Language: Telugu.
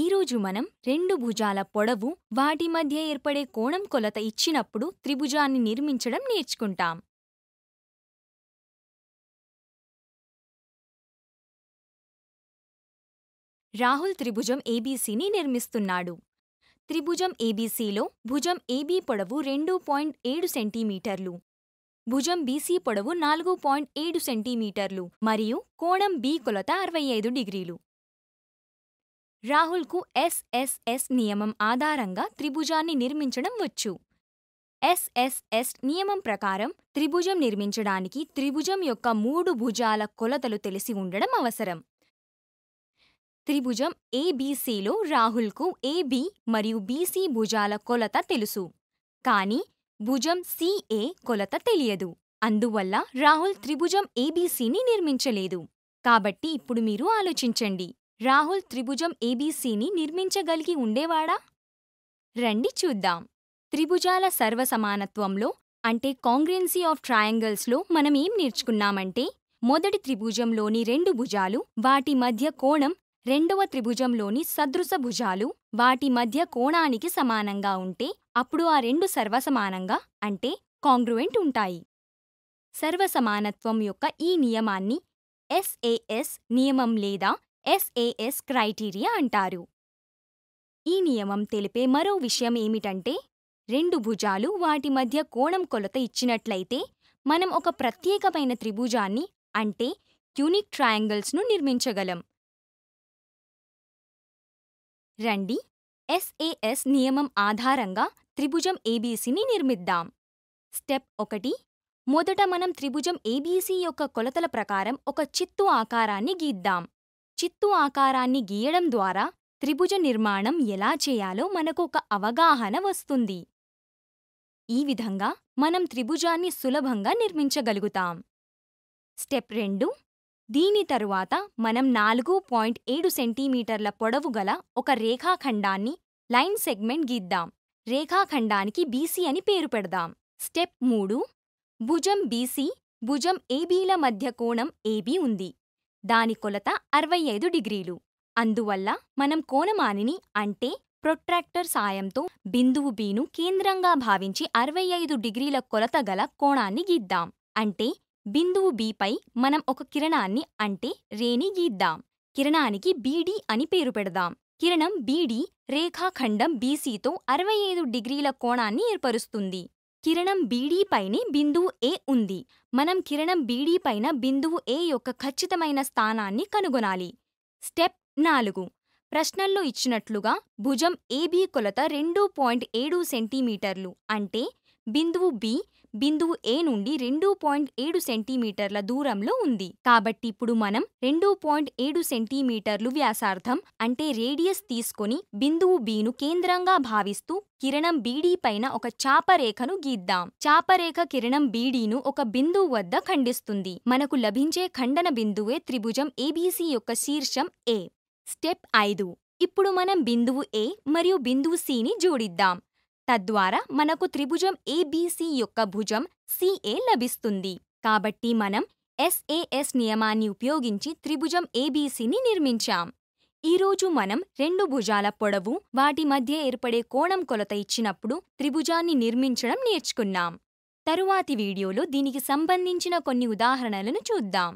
ఈరోజు మనం రెండు భుజాల పొడవు వాటి మధ్య ఏర్పడే కోణం కొలత ఇచ్చినప్పుడు త్రిభుజాన్ని నిర్మించడం నేర్చుకుంటాం రాహుల్ త్రిభుజం ఏబీసీని నిర్మిస్తున్నాడు త్రిభుజం ఏబీసీలో భుజం ఏబీ పొడవు రెండు పాయింట్ ఏడు సెంటీమీటర్లు భుజం బీసీ పొడవు నాలుగు పాయింట్ ఏడు సెంటీమీటర్లు మరియు కోణం బీ కొలత అరవై ఐదు డిగ్రీలు రాహుల్కు ఎస్ఎస్ఎస్ నియమం ఆధారంగా త్రిభుజాన్ని నిర్మించడం వచ్చు ఎస్ఎస్ఎస్ నియమం ప్రకారం త్రిభుజం నిర్మించడానికి త్రిభుజం యొక్క మూడు భుజాల కొలతలు తెలిసి ఉండడం అవసరం త్రిభుజం ఏబీసీలో రాహుల్కు ఏబి మరియు బీసీ భుజాల కొలత తెలుసు కానీ భుజం సిఏ కొలత తెలియదు అందువల్ల రాహుల్ త్రిభుజం ఏబీసీని నిర్మించలేదు కాబట్టి ఇప్పుడు మీరు ఆలోచించండి రాహుల్ త్రిభుజం ఏబీసీని నిర్మించగలిగి ఉండేవాడా రండి చూద్దాం త్రిభుజాల సర్వసమానత్వంలో అంటే కాంగ్రెన్సీ ఆఫ్ ట్రయాంగిల్స్లో మనమేం నేర్చుకున్నామంటే మొదటి త్రిభుజంలోని రెండు భుజాలు వాటి మధ్య కోణం రెండవ త్రిభుజంలోని సదృశ భుజాలు వాటి మధ్య కోణానికి సమానంగా ఉంటే అప్పుడు ఆ రెండు సర్వసమానంగా అంటే కాంగ్రువెంట్ ఉంటాయి సర్వసమానత్వం యొక్క ఈ నియమాన్ని ఎస్ఏఎస్ నియమం లేదా ఎస్ఏఎస్ క్రైటీరియా అంటారు ఈ నియమం తెలిపే మరో విషయం ఏమిటంటే రెండు భుజాలు వాటి మధ్య కోణం కొలత ఇచ్చినట్లయితే మనం ఒక ప్రత్యేకమైన త్రిభుజాన్ని అంటే యూనిక్ ట్రయాంగిల్స్ను నిర్మించగలం రండి ఎస్ఏఎస్ నియమం ఆధారంగా త్రిభుజం ఏబీసీని నిర్మిద్దాం స్టెప్ ఒకటి మొదట మనం త్రిభుజం ఏబీసీ యొక్క కొలతల ప్రకారం ఒక చిత్తు ఆకారాన్ని గీద్దాం చిత్తు ఆకారాన్ని గీయడం ద్వారా త్రిభుజ నిర్మాణం ఎలా చేయాలో మనకొక అవగాహన వస్తుంది ఈ విధంగా మనం త్రిభుజాన్ని సులభంగా నిర్మించగలుగుతాం స్టెప్ రెండు దీని తరువాత మనం నాలుగు పాయింట్ ఏడు సెంటీమీటర్ల పొడవు గల ఒక రేఖాఖండాన్ని లైన్ సెగ్మెంట్ గీద్దాం రేఖాఖండానికి బీసీ అని పేరు పెడదాం స్టెప్ మూడు భుజం బీసీ భుజం ఏబీల మధ్య కోణం ఏబీ ఉంది దాని కొలత అరవై ఐదు డిగ్రీలు అందువల్ల మనం కోణమానిని అంటే ప్రొట్రాక్టర్ సాయంతో బిందువు బీను కేంద్రంగా భావించి అరవై ఐదు డిగ్రీల కొలత గల కోణాన్ని గీద్దాం అంటే బిందువు బీపై మనం ఒక కిరణాన్ని అంటే రేని గీద్దాం కిరణానికి బీడి అని పేరు పెడదాం కిరణం బీడీ రేఖాఖండం బీసీతో అరవై ఐదు డిగ్రీల కోణాన్ని ఏర్పరుస్తుంది కిరణం బీడీ పైనే బిందువు ఏ ఉంది మనం కిరణం బీడీ పైన బిందువు ఏ యొక్క ఖచ్చితమైన స్థానాన్ని కనుగొనాలి స్టెప్ నాలుగు ప్రశ్నల్లో ఇచ్చినట్లుగా భుజం ఏబీ కొలత రెండు పాయింట్ ఏడు సెంటీమీటర్లు అంటే బిందువు బి బిందువు ఏ నుండి రెండు పాయింట్ ఏడు సెంటీమీటర్ల దూరంలో ఉంది కాబట్టి ఇప్పుడు మనం రెండు పాయింట్ ఏడు సెంటీమీటర్లు వ్యాసార్థం అంటే రేడియస్ తీసుకొని బిందువు బీను కేంద్రంగా భావిస్తూ కిరణం బీడీ పైన ఒక చాపరేఖను గీద్దాం చాపరేఖ కిరణం బీడీను ఒక బిందువు వద్ద ఖండిస్తుంది మనకు లభించే ఖండన బిందువే త్రిభుజం ఏబీసీ యొక్క శీర్షం ఏ స్టెప్ ఐదు ఇప్పుడు మనం బిందువు ఏ మరియు బిందువు సిని జోడిద్దాం తద్వారా మనకు త్రిభుజం ఏబీసీ యొక్క భుజం సిఏ లభిస్తుంది కాబట్టి మనం ఎస్ఏఎస్ నియమాన్ని ఉపయోగించి త్రిభుజం ఏబీసీని నిర్మించాం ఈరోజు మనం రెండు భుజాల పొడవు వాటి మధ్య ఏర్పడే కోణం కొలత ఇచ్చినప్పుడు త్రిభుజాన్ని నిర్మించడం నేర్చుకున్నాం తరువాతి వీడియోలో దీనికి సంబంధించిన కొన్ని ఉదాహరణలను చూద్దాం